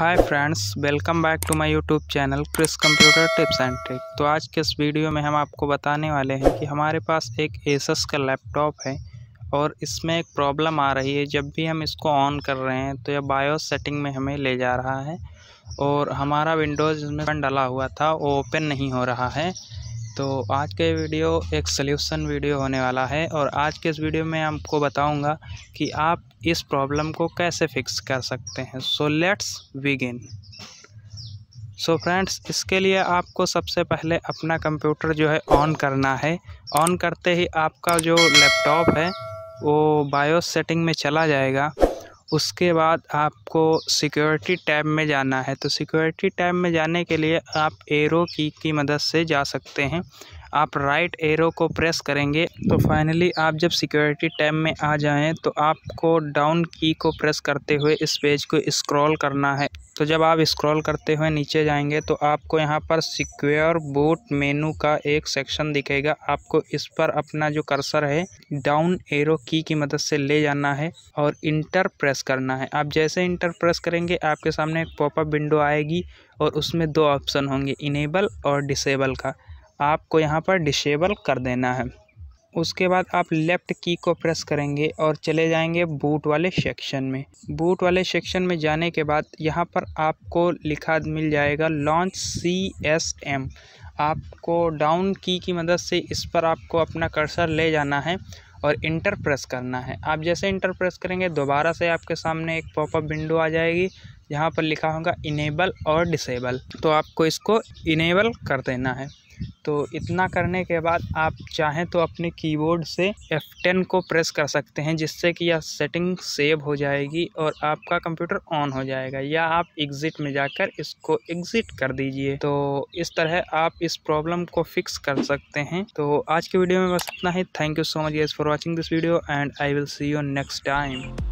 hi friends welcome back to my YouTube channel Chris computer tips and trick तो आज के इस video में हम आपको बताने वाले हैं कि हमारे पास एक एसस का लैपटॉप है और इसमें एक प्रॉब्लम आ रही है जब भी हम इसको ऑन कर रहे हैं तो यह बायोस सेटिंग में हमें ले जा रहा है और हमारा विंडोज़ में डला हुआ था वो ओपन नहीं हो रहा है तो आज का वीडियो एक सल्यूशन वीडियो होने वाला है और आज के इस वीडियो में आपको बताऊंगा कि आप इस प्रॉब्लम को कैसे फिक्स कर सकते हैं so let's begin so friends इसके लिए आपको सबसे पहले अपना कंप्यूटर जो है ऑन करना है ऑन करते ही आपका जो लैपटॉप है वो बायोस सेटिंग में चला जाएगा उसके बाद आपको सिक्योरिटी टैब में जाना है तो सिक्योरिटी टैब में जाने के लिए आप एरो की की मदद से जा सकते हैं आप राइट एरो को प्रेस करेंगे तो फाइनली आप जब सिक्योरिटी टैब में आ जाएं तो आपको डाउन की को प्रेस करते हुए इस पेज को स्क्रॉल करना है तो जब आप स्क्रॉल करते हुए नीचे जाएंगे तो आपको यहाँ पर सिक्योर बूट मेनू का एक सेक्शन दिखेगा आपको इस पर अपना जो कर्सर है डाउन एरो की की मदद से ले जाना है और इंटर प्रेस करना है आप जैसे इंटर प्रेस करेंगे आपके सामने एक पॉपअप विंडो आएगी और उसमें दो ऑप्शन होंगे इनेबल और डिसेबल का आपको यहाँ पर डिसेबल कर देना है उसके बाद आप लेफ़्ट की को प्रेस करेंगे और चले जाएंगे बूट वाले सेक्शन में बूट वाले सेक्शन में जाने के बाद यहाँ पर आपको लिखा मिल जाएगा लॉन्च सी एस एम आपको डाउन की की मदद से इस पर आपको अपना कर्सर ले जाना है और इंटर प्रेस करना है आप जैसे इंटर प्रेस करेंगे दोबारा से आपके सामने एक पॉपअप विंडो आ जाएगी यहाँ पर लिखा होगा इनेबल और डिसेबल तो आपको इसको इनेबल कर देना है तो इतना करने के बाद आप चाहें तो अपने कीबोर्ड से F10 को प्रेस कर सकते हैं जिससे कि यह सेटिंग सेव हो जाएगी और आपका कंप्यूटर ऑन हो जाएगा या आप एग्ज़िट में जाकर इसको एग्ज़िट कर दीजिए तो इस तरह आप इस प्रॉब्लम को फिक्स कर सकते हैं तो आज की वीडियो में बस इतना ही thank you so much guys for watching this video and I will see you next time